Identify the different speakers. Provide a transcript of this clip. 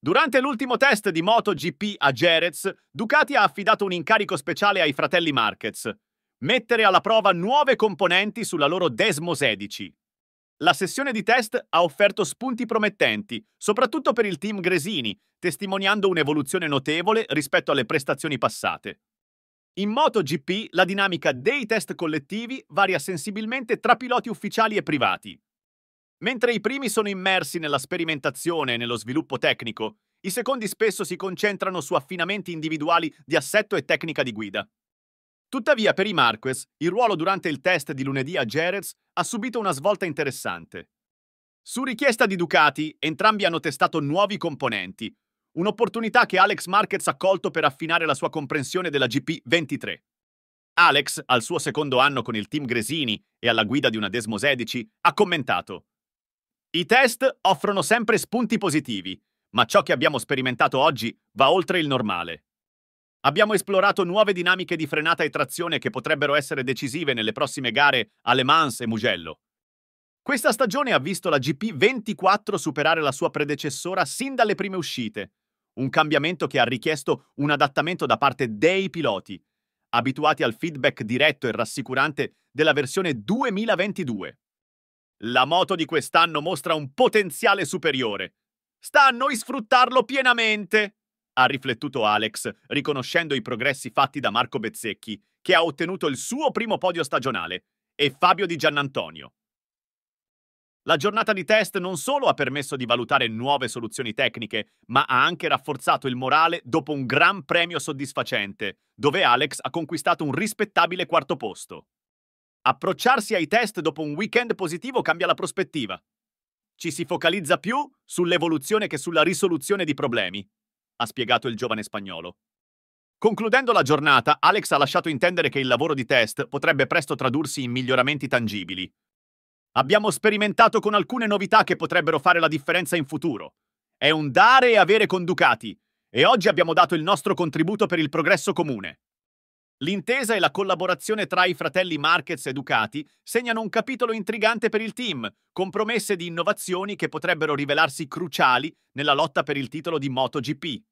Speaker 1: Durante l'ultimo test di MotoGP a Jerez, Ducati ha affidato un incarico speciale ai fratelli Marquez, mettere alla prova nuove componenti sulla loro Desmo 16. La sessione di test ha offerto spunti promettenti, soprattutto per il team Gresini, testimoniando un'evoluzione notevole rispetto alle prestazioni passate. In MotoGP la dinamica dei test collettivi varia sensibilmente tra piloti ufficiali e privati. Mentre i primi sono immersi nella sperimentazione e nello sviluppo tecnico, i secondi spesso si concentrano su affinamenti individuali di assetto e tecnica di guida. Tuttavia, per i Marquez, il ruolo durante il test di lunedì a Jerez ha subito una svolta interessante. Su richiesta di Ducati, entrambi hanno testato nuovi componenti, un'opportunità che Alex Marquez ha colto per affinare la sua comprensione della GP23. Alex, al suo secondo anno con il team Gresini e alla guida di una Desmosedici, ha commentato i test offrono sempre spunti positivi, ma ciò che abbiamo sperimentato oggi va oltre il normale. Abbiamo esplorato nuove dinamiche di frenata e trazione che potrebbero essere decisive nelle prossime gare a Le Mans e Mugello. Questa stagione ha visto la GP24 superare la sua predecessora sin dalle prime uscite, un cambiamento che ha richiesto un adattamento da parte dei piloti, abituati al feedback diretto e rassicurante della versione 2022. La moto di quest'anno mostra un potenziale superiore. Sta a noi sfruttarlo pienamente, ha riflettuto Alex, riconoscendo i progressi fatti da Marco Bezzecchi, che ha ottenuto il suo primo podio stagionale, e Fabio Di Giannantonio. La giornata di test non solo ha permesso di valutare nuove soluzioni tecniche, ma ha anche rafforzato il morale dopo un gran premio soddisfacente, dove Alex ha conquistato un rispettabile quarto posto. Approcciarsi ai test dopo un weekend positivo cambia la prospettiva. Ci si focalizza più sull'evoluzione che sulla risoluzione di problemi, ha spiegato il giovane spagnolo. Concludendo la giornata, Alex ha lasciato intendere che il lavoro di test potrebbe presto tradursi in miglioramenti tangibili. Abbiamo sperimentato con alcune novità che potrebbero fare la differenza in futuro. È un dare e avere con Ducati, e oggi abbiamo dato il nostro contributo per il progresso comune. L'intesa e la collaborazione tra i fratelli Marquez e Ducati segnano un capitolo intrigante per il team, con promesse di innovazioni che potrebbero rivelarsi cruciali nella lotta per il titolo di MotoGP.